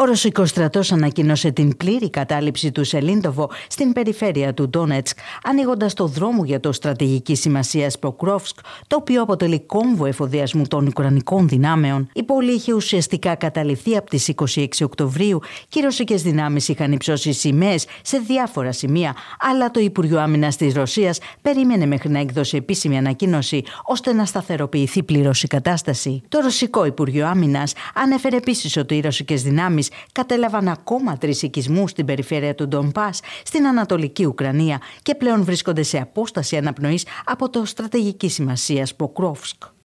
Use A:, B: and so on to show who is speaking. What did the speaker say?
A: Ο Ρωσικός στρατός ανακοίνωσε την πλήρη κατάληψη του Σελίντοβο στην περιφέρεια του Ντόνετσκ, ανοίγοντας το δρόμο για το στρατηγική σημασία Προκρόφσκ, το οποίο αποτελεί κόμβο εφοδιασμού των Ουκρανικών δυνάμεων. Η πόλη είχε ουσιαστικά καταληφθεί από τις 26 Οκτωβρίου και οι ρωσικέ δυνάμεις είχαν υψώσει σημαίες σε διάφορα σημεία, αλλά το Υπουργείο Άμυνας της Ρωσίας περίμενε μέχρι να εκδώσει επίσημη ανακοίνωση ώστε να σταθεροποιηθεί πλήρως η κατάσταση. Το Ρωσικό Υπουργείο Άμυνας ανέφερε επίσης ότι οι ρωσικές δυνάμεις κατέλαβαν ακόμα τρεις οικισμούς στην περιφέρεια του Ντομπά, στην Ανατολική Ουκρανία και πλέον βρίσκονται σε απόσταση αναπνοής από το στρατηγική σημασίας Ποκρόφσκ.